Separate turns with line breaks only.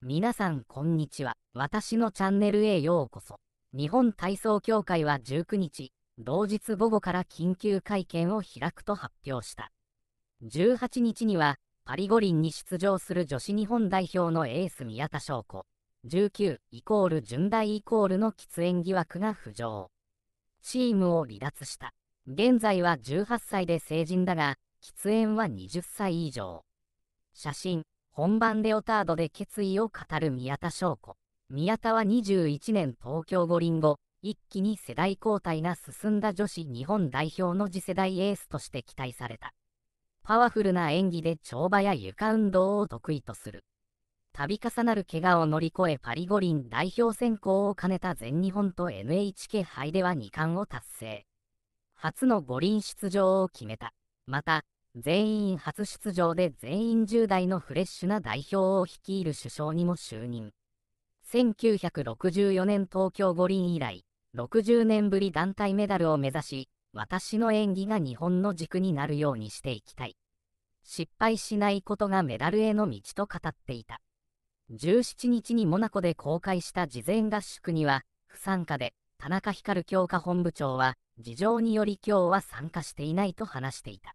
皆さんこんにちは。私のチャンネルへようこそ。日本体操協会は19日、同日午後から緊急会見を開くと発表した。18日には、パリ五輪に出場する女子日本代表のエース宮田翔子、19イコール順大イコールの喫煙疑惑が浮上。チームを離脱した。現在は18歳で成人だが、喫煙は20歳以上。写真、本番レオタードで決意を語る宮田翔子。宮田は21年東京五輪後、一気に世代交代が進んだ女子日本代表の次世代エースとして期待された。パワフルな演技で跳馬や床運動を得意とする。度重なる怪我を乗り越えパリ五輪代表選考を兼ねた全日本と NHK 杯では2冠を達成。初の五輪出場を決めた。また、全員初出場で全員10代のフレッシュな代表を率いる首相にも就任。1964年東京五輪以来、60年ぶり団体メダルを目指し、私の演技が日本の軸になるようにしていきたい。失敗しないことがメダルへの道と語っていた。17日にモナコで公開した事前合宿には、不参加で、田中光強化本部長は、事情により今日は参加していないと話していた。